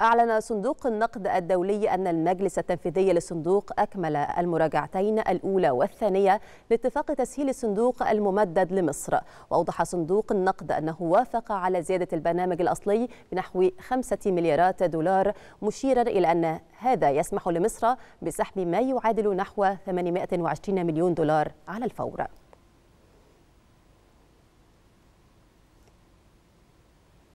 أعلن صندوق النقد الدولي أن المجلس التنفيذي للصندوق أكمل المراجعتين الأولى والثانية لاتفاق تسهيل الصندوق الممدد لمصر وأوضح صندوق النقد أنه وافق على زيادة البرنامج الأصلي بنحو 5 مليارات دولار مشيرا إلى أن هذا يسمح لمصر بسحب ما يعادل نحو 820 مليون دولار على الفور